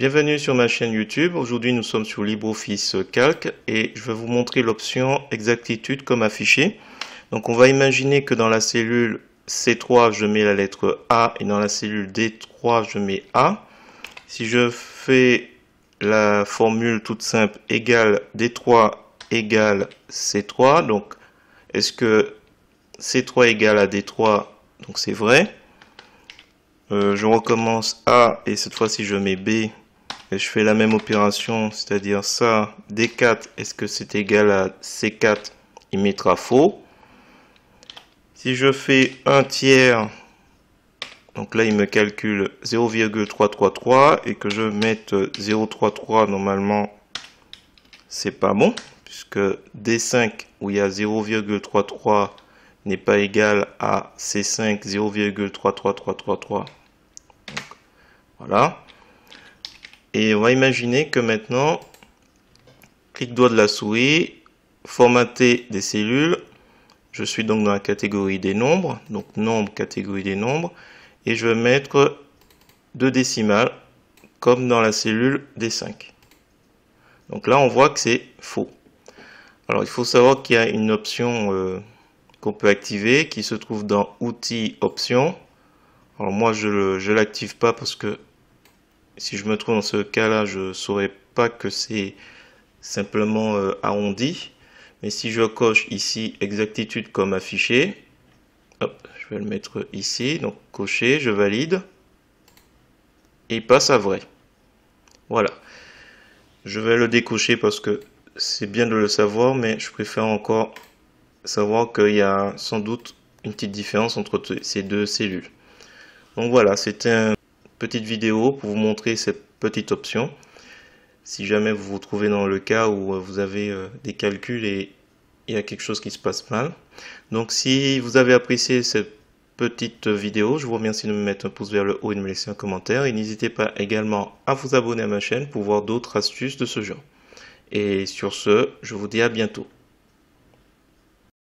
Bienvenue sur ma chaîne YouTube. Aujourd'hui, nous sommes sur LibreOffice Calc et je vais vous montrer l'option exactitude comme affiché. Donc, on va imaginer que dans la cellule C3, je mets la lettre A et dans la cellule D3, je mets A. Si je fais la formule toute simple égale D3 égale C3, donc est-ce que C3 égale à D3 Donc c'est vrai. Euh, je recommence A et cette fois-ci je mets B je fais la même opération, c'est-à-dire ça, D4, est-ce que c'est égal à C4 Il mettra faux. Si je fais 1 tiers, donc là il me calcule 0,333 et que je mette 0,33 normalement, c'est pas bon, puisque D5 où il y a 0,33 n'est pas égal à C5 0,33333. Voilà. Et on va imaginer que maintenant, clic doigt de la souris, formater des cellules. Je suis donc dans la catégorie des nombres, donc nombre, catégorie des nombres. Et je vais mettre deux décimales, comme dans la cellule des 5. Donc là, on voit que c'est faux. Alors, il faut savoir qu'il y a une option euh, qu'on peut activer qui se trouve dans Outils, Options. Alors moi, je ne l'active pas parce que si je me trouve dans ce cas-là, je ne saurais pas que c'est simplement euh, arrondi. Mais si je coche ici exactitude comme affiché, je vais le mettre ici, donc cocher, je valide, et il passe à vrai. Voilà. Je vais le décocher parce que c'est bien de le savoir, mais je préfère encore savoir qu'il y a sans doute une petite différence entre ces deux cellules. Donc voilà, c'était un petite vidéo pour vous montrer cette petite option. Si jamais vous vous trouvez dans le cas où euh, vous avez euh, des calculs et il y a quelque chose qui se passe mal. Donc si vous avez apprécié cette petite vidéo, je vous remercie de me mettre un pouce vers le haut et de me laisser un commentaire. Et n'hésitez pas également à vous abonner à ma chaîne pour voir d'autres astuces de ce genre. Et sur ce, je vous dis à bientôt.